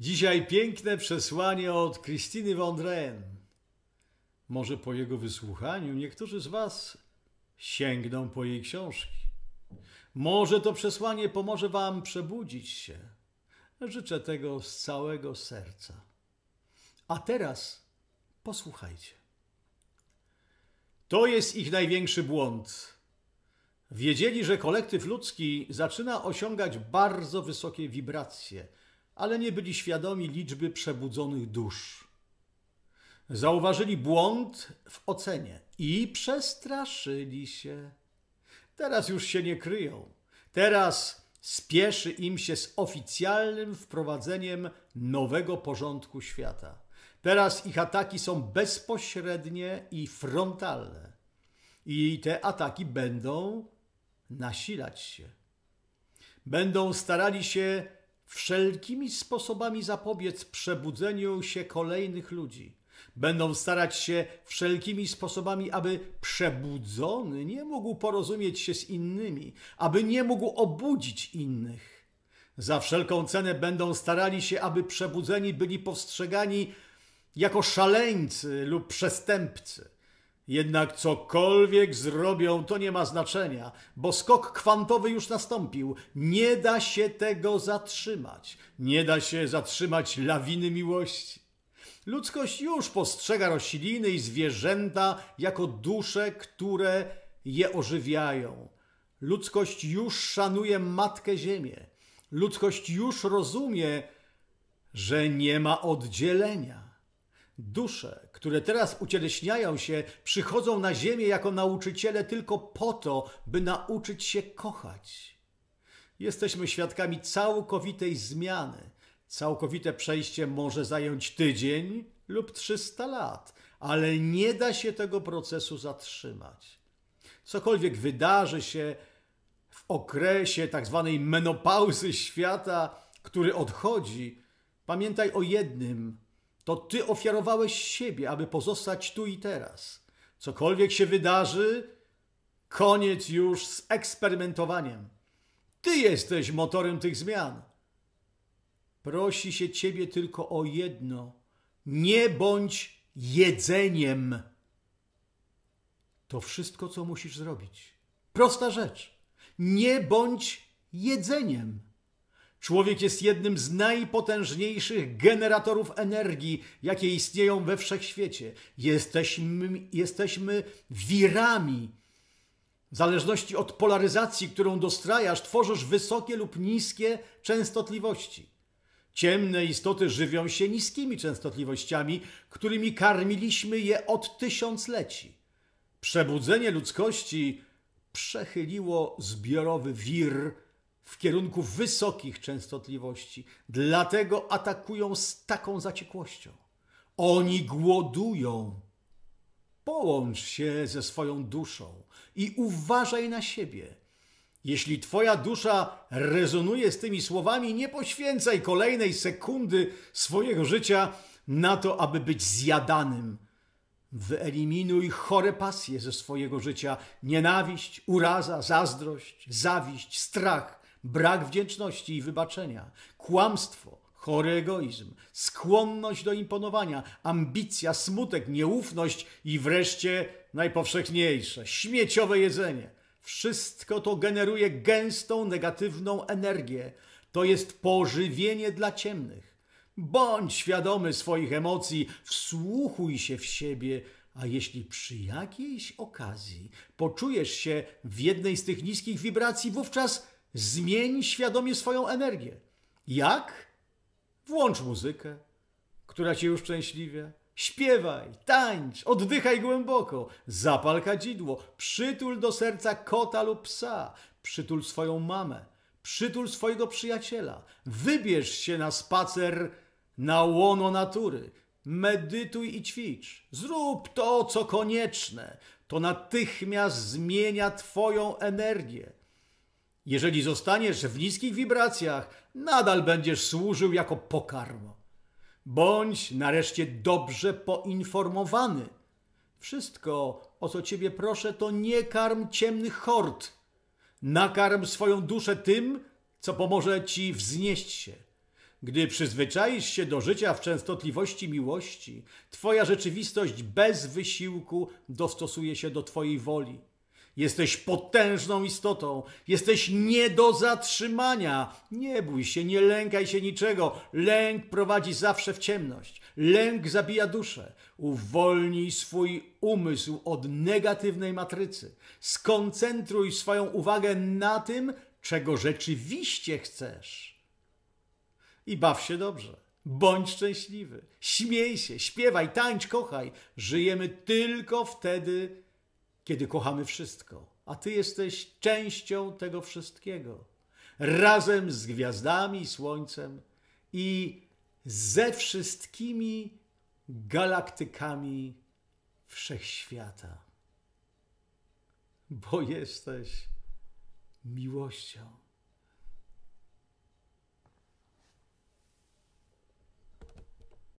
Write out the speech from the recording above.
Dzisiaj piękne przesłanie od Krystyny Wondren. Może po jego wysłuchaniu niektórzy z Was sięgną po jej książki. Może to przesłanie pomoże Wam przebudzić się. Życzę tego z całego serca. A teraz posłuchajcie. To jest ich największy błąd. Wiedzieli, że kolektyw ludzki zaczyna osiągać bardzo wysokie wibracje – ale nie byli świadomi liczby przebudzonych dusz. Zauważyli błąd w ocenie i przestraszyli się. Teraz już się nie kryją. Teraz spieszy im się z oficjalnym wprowadzeniem nowego porządku świata. Teraz ich ataki są bezpośrednie i frontalne. I te ataki będą nasilać się. Będą starali się wszelkimi sposobami zapobiec przebudzeniu się kolejnych ludzi. Będą starać się wszelkimi sposobami, aby przebudzony nie mógł porozumieć się z innymi, aby nie mógł obudzić innych. Za wszelką cenę będą starali się, aby przebudzeni byli postrzegani jako szaleńcy lub przestępcy. Jednak cokolwiek zrobią, to nie ma znaczenia, bo skok kwantowy już nastąpił. Nie da się tego zatrzymać. Nie da się zatrzymać lawiny miłości. Ludzkość już postrzega rośliny i zwierzęta jako dusze, które je ożywiają. Ludzkość już szanuje Matkę Ziemię. Ludzkość już rozumie, że nie ma oddzielenia. Dusze, które teraz ucieleśniają się, przychodzą na ziemię jako nauczyciele tylko po to, by nauczyć się kochać. Jesteśmy świadkami całkowitej zmiany. Całkowite przejście może zająć tydzień lub 300 lat, ale nie da się tego procesu zatrzymać. Cokolwiek wydarzy się w okresie tzw. Tak menopauzy świata, który odchodzi, pamiętaj o jednym – to Ty ofiarowałeś siebie, aby pozostać tu i teraz. Cokolwiek się wydarzy, koniec już z eksperymentowaniem. Ty jesteś motorem tych zmian. Prosi się Ciebie tylko o jedno: nie bądź jedzeniem. To wszystko, co musisz zrobić. Prosta rzecz. Nie bądź jedzeniem. Człowiek jest jednym z najpotężniejszych generatorów energii, jakie istnieją we wszechświecie. Jesteśmy, jesteśmy wirami. W zależności od polaryzacji, którą dostrajasz, tworzysz wysokie lub niskie częstotliwości. Ciemne istoty żywią się niskimi częstotliwościami, którymi karmiliśmy je od tysiącleci. Przebudzenie ludzkości przechyliło zbiorowy wir w kierunku wysokich częstotliwości, dlatego atakują z taką zaciekłością. Oni głodują. Połącz się ze swoją duszą i uważaj na siebie. Jeśli twoja dusza rezonuje z tymi słowami, nie poświęcaj kolejnej sekundy swojego życia na to, aby być zjadanym. Wyeliminuj chore pasje ze swojego życia: nienawiść, uraza, zazdrość, zawiść, strach, brak wdzięczności i wybaczenia, kłamstwo, chory egoizm, skłonność do imponowania, ambicja, smutek, nieufność i wreszcie najpowszechniejsze śmieciowe jedzenie. Wszystko to generuje gęstą, negatywną energię. To jest pożywienie dla ciemnych. Bądź świadomy swoich emocji, wsłuchuj się w siebie, a jeśli przy jakiejś okazji poczujesz się w jednej z tych niskich wibracji, wówczas Zmień świadomie swoją energię. Jak? Włącz muzykę, która cię już szczęśliwia. Śpiewaj, tańcz, oddychaj głęboko, zapal kadzidło, przytul do serca kota lub psa, przytul swoją mamę, przytul swojego przyjaciela, wybierz się na spacer na łono natury, medytuj i ćwicz, zrób to, co konieczne. To natychmiast zmienia Twoją energię. Jeżeli zostaniesz w niskich wibracjach, nadal będziesz służył jako pokarmo. Bądź nareszcie dobrze poinformowany. Wszystko, o co ciebie proszę, to nie karm ciemnych hord. Nakarm swoją duszę tym, co pomoże ci wznieść się. Gdy przyzwyczaisz się do życia w częstotliwości miłości, twoja rzeczywistość bez wysiłku dostosuje się do twojej woli. Jesteś potężną istotą, jesteś nie do zatrzymania. Nie bój się, nie lękaj się niczego. Lęk prowadzi zawsze w ciemność. Lęk zabija duszę. Uwolnij swój umysł od negatywnej matrycy. Skoncentruj swoją uwagę na tym, czego rzeczywiście chcesz. I baw się dobrze. Bądź szczęśliwy. Śmiej się, śpiewaj, tańcz, kochaj. Żyjemy tylko wtedy, kiedy kochamy wszystko, a Ty jesteś częścią tego wszystkiego, razem z gwiazdami, słońcem i ze wszystkimi galaktykami wszechświata, bo jesteś miłością.